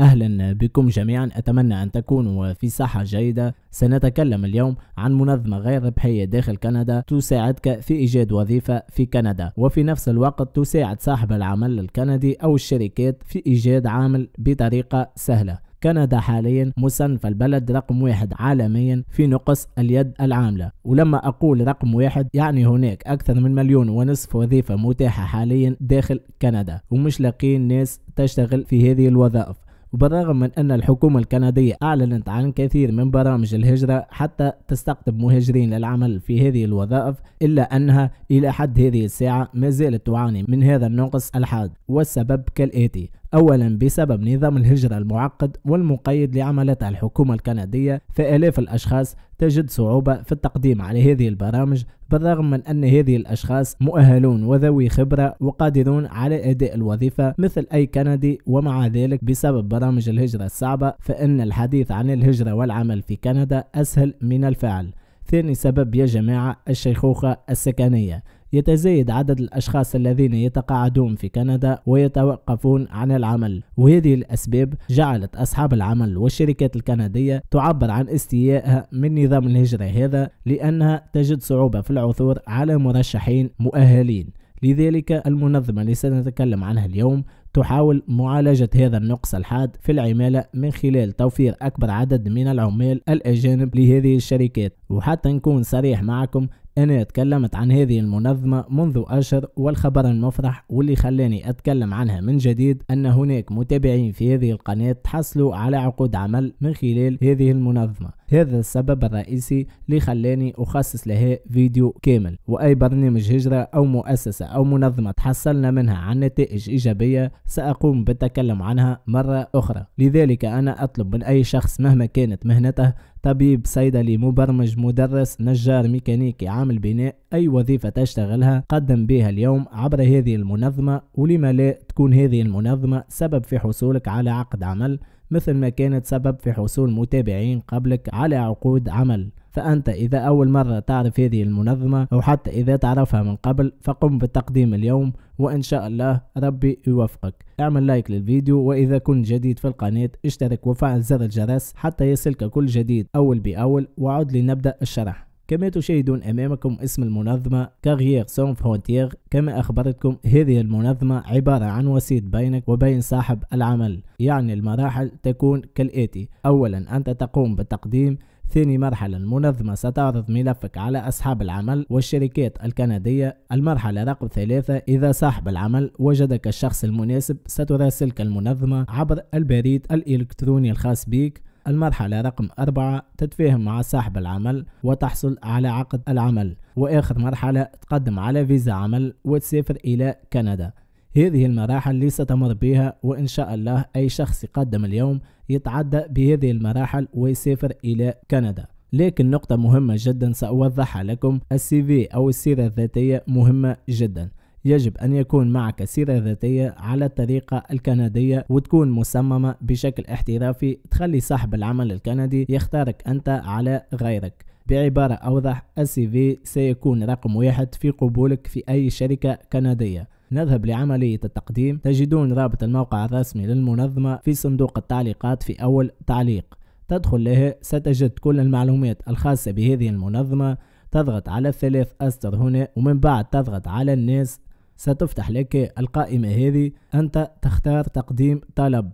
أهلا بكم جميعا أتمنى أن تكونوا في صحة جيدة سنتكلم اليوم عن منظمة غير ربحية داخل كندا تساعدك في إيجاد وظيفة في كندا وفي نفس الوقت تساعد صاحب العمل الكندي أو الشركات في إيجاد عامل بطريقة سهلة كندا حاليا مصنف البلد رقم واحد عالميا في نقص اليد العاملة ولما أقول رقم واحد يعني هناك أكثر من مليون ونصف وظيفة متاحة حاليا داخل كندا ومش لاقين ناس تشتغل في هذه الوظائف وبالرغم من أن الحكومة الكندية أعلنت عن كثير من برامج الهجرة حتى تستقطب مهاجرين للعمل في هذه الوظائف إلا أنها إلى حد هذه الساعة ما زالت تعاني من هذا النقص الحاد والسبب كالآتي أولا بسبب نظام الهجرة المعقد والمقيد لعملتها الحكومة الكندية فآلاف الأشخاص تجد صعوبة في التقديم على هذه البرامج بالرغم من أن هذه الأشخاص مؤهلون وذوي خبرة وقادرون على أداء الوظيفة مثل أي كندي ومع ذلك بسبب برامج الهجرة الصعبة فإن الحديث عن الهجرة والعمل في كندا أسهل من الفعل ثاني سبب يا جماعة الشيخوخة السكنية يتزايد عدد الأشخاص الذين يتقاعدون في كندا ويتوقفون عن العمل وهذه الأسباب جعلت أصحاب العمل والشركات الكندية تعبر عن استيائها من نظام الهجرة هذا لأنها تجد صعوبة في العثور على مرشحين مؤهلين لذلك المنظمة اللي سنتكلم عنها اليوم تحاول معالجة هذا النقص الحاد في العمالة من خلال توفير أكبر عدد من العمال الأجانب لهذه الشركات وحتى نكون صريح معكم اني اتكلمت عن هذه المنظمة منذ اشهر والخبر المفرح واللي خلاني اتكلم عنها من جديد ان هناك متابعين في هذه القناة تحصلوا على عقود عمل من خلال هذه المنظمة هذا السبب الرئيسي اللي خلاني اخصص لها فيديو كامل واي برنامج هجرة او مؤسسة او منظمة تحصلنا منها عن نتائج ايجابية ساقوم بالتكلم عنها مرة اخرى لذلك انا اطلب من اي شخص مهما كانت مهنته طبيب صيدلي مبرمج مدرس نجار ميكانيكي عامل بناء أي وظيفة تشتغلها قدم بها اليوم عبر هذه المنظمة ولما لا تكون هذه المنظمة سبب في حصولك على عقد عمل مثل ما كانت سبب في حصول متابعين قبلك على عقود عمل فأنت إذا أول مرة تعرف هذه المنظمة أو حتى إذا تعرفها من قبل فقم بالتقديم اليوم وإن شاء الله ربي يوفقك اعمل لايك للفيديو وإذا كنت جديد في القناة اشترك وفعل زر الجرس حتى يصلك كل جديد أول بأول وعد لنبدأ الشرح كما تشاهدون أمامكم اسم المنظمة كارير سون فرونتير كما أخبرتكم هذه المنظمة عبارة عن وسيط بينك وبين صاحب العمل يعني المراحل تكون كالآتي أولا أنت تقوم بتقديم ثاني مرحلة المنظمة ستعرض ملفك على أصحاب العمل والشركات الكندية المرحلة رقم ثلاثة إذا صاحب العمل وجدك الشخص المناسب ستراسلك المنظمة عبر البريد الإلكتروني الخاص بك المرحلة رقم أربعة تتفاهم مع صاحب العمل وتحصل على عقد العمل وآخر مرحلة تقدم على فيزا عمل وتسافر إلى كندا هذه المراحل اللي ستمر بها وإن شاء الله أي شخص يقدم اليوم يتعدى بهذه المراحل ويسافر إلى كندا لكن نقطة مهمة جدا سأوضحها لكم السي في أو السيرة الذاتية مهمة جدا يجب أن يكون معك سيرة ذاتية على الطريقة الكندية وتكون مصممة بشكل احترافي تخلي صاحب العمل الكندي يختارك أنت على غيرك بعبارة أوضح السي في سيكون رقم واحد في قبولك في أي شركة كندية نذهب لعملية التقديم تجدون رابط الموقع الرسمي للمنظمة في صندوق التعليقات في أول تعليق تدخل له ستجد كل المعلومات الخاصة بهذه المنظمة تضغط على الثلاث أسطر هنا ومن بعد تضغط على الناس ستفتح لك القائمة هذه أنت تختار تقديم طلب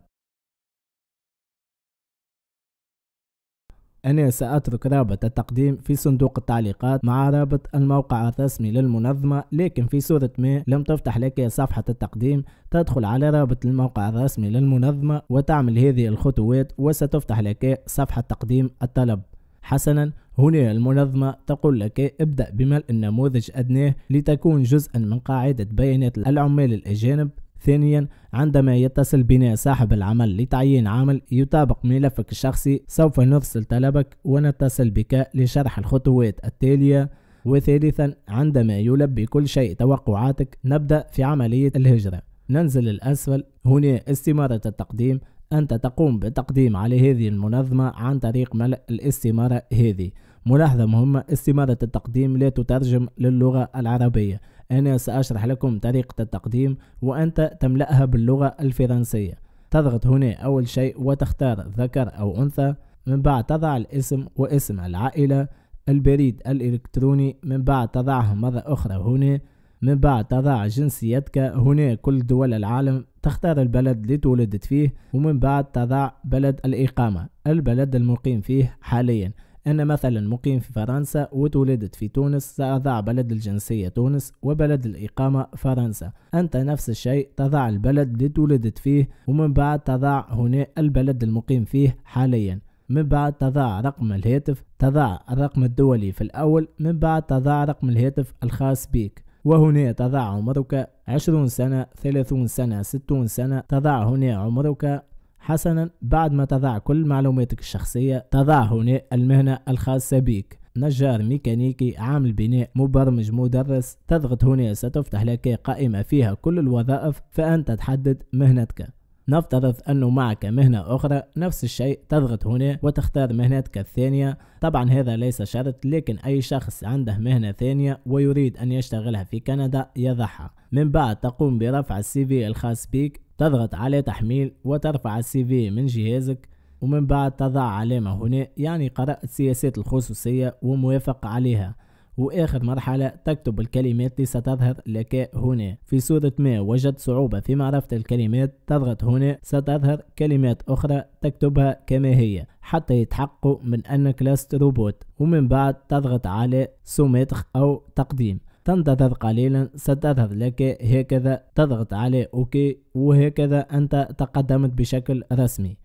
أنا سأترك رابط التقديم في صندوق التعليقات مع رابط الموقع الرسمي للمنظمة لكن في صورة ما لم تفتح لك صفحة التقديم تدخل على رابط الموقع الرسمي للمنظمة وتعمل هذه الخطوات وستفتح لك صفحة تقديم الطلب حسنا هنا المنظمة تقول لك ابدأ بملء النموذج أدناه لتكون جزءا من قاعدة بيانات العمال الأجانب ثانيا عندما يتصل بنا صاحب العمل لتعيين عمل يطابق ملفك الشخصي سوف نفصل طلبك ونتصل بك لشرح الخطوات التالية وثالثا عندما يلبي كل شيء توقعاتك نبدأ في عملية الهجرة ننزل الأسفل هنا استمارة التقديم أنت تقوم بتقديم على هذه المنظمة عن طريق ملء الاستمارة هذه ملاحظة مهمة استمارة التقديم لا تترجم للغة العربية أنا سأشرح لكم طريقة التقديم وأنت تملأها باللغة الفرنسية تضغط هنا أول شيء وتختار ذكر أو أنثى من بعد تضع الاسم واسم العائلة البريد الإلكتروني من بعد تضعه مرة أخرى هنا من بعد تضع جنسيتك هنا كل دول العالم تختار البلد اللي تولدت فيه ومن بعد تضع بلد الإقامة البلد المقيم فيه حاليا أنا مثلا مقيم في فرنسا وتولدت في تونس سأضع بلد الجنسية تونس وبلد الإقامة فرنسا أنت نفس الشيء تضع البلد اللي تولدت فيه ومن بعد تضع هنا البلد المقيم فيه حاليا من بعد تضع رقم الهاتف تضع الرقم الدولي في الأول من بعد تضع رقم الهاتف الخاص بك وهنا تضع عمرك عشرون سنة ثلاثون سنة ستون سنة تضع هنا عمرك حسنا بعد ما تضع كل معلوماتك الشخصية تضع هنا المهنة الخاصة بك نجار ميكانيكي عامل بناء مبرمج مدرس تضغط هنا ستفتح لك قائمة فيها كل الوظائف فأنت تحدد مهنتك نفترض أنه معك مهنة أخرى نفس الشيء تضغط هنا وتختار مهنتك الثانية طبعا هذا ليس شرط لكن أي شخص عنده مهنة ثانية ويريد أن يشتغلها في كندا يضعها من بعد تقوم برفع السي في الخاص بك تضغط على تحميل وترفع السي في من جهازك ومن بعد تضع علامة هنا يعني قرأت سياسات الخصوصية وموافق عليها وآخر مرحلة تكتب الكلمات اللي ستظهر لك هنا في صورة ما وجدت صعوبة في معرفة الكلمات تضغط هنا ستظهر كلمات أخرى تكتبها كما هي حتى يتحقق من أنك لست روبوت ومن بعد تضغط على سوميتخ أو تقديم تنتظر قليلا ستذهب لك هكذا تضغط على اوكي وهكذا انت تقدمت بشكل رسمي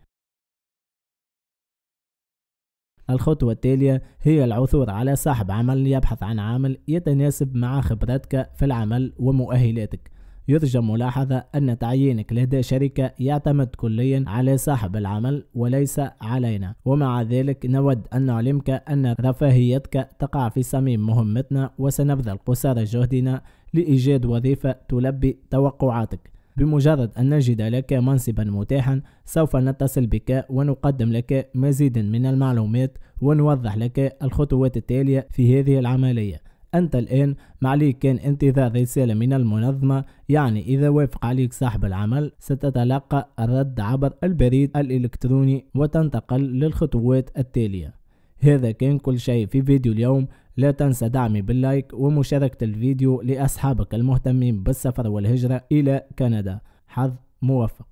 الخطوة التالية هي العثور على صاحب عمل يبحث عن عمل يتناسب مع خبرتك في العمل ومؤهلاتك يرجى ملاحظة أن تعيينك لدى شركة يعتمد كليا على صاحب العمل وليس علينا ومع ذلك نود أن نعلمك أن رفاهيتك تقع في صميم مهمتنا وسنبذل قصارى جهدنا لإيجاد وظيفة تلبي توقعاتك بمجرد أن نجد لك منصبا متاحا سوف نتصل بك ونقدم لك مزيدا من المعلومات ونوضح لك الخطوات التالية في هذه العملية أنت الآن ما عليك كان انتظار رسالة من المنظمة يعني إذا وافق عليك صاحب العمل ستتلقى الرد عبر البريد الإلكتروني وتنتقل للخطوات التالية هذا كان كل شيء في فيديو اليوم لا تنسى دعمي باللايك ومشاركة الفيديو لأصحابك المهتمين بالسفر والهجرة إلى كندا حظ موفق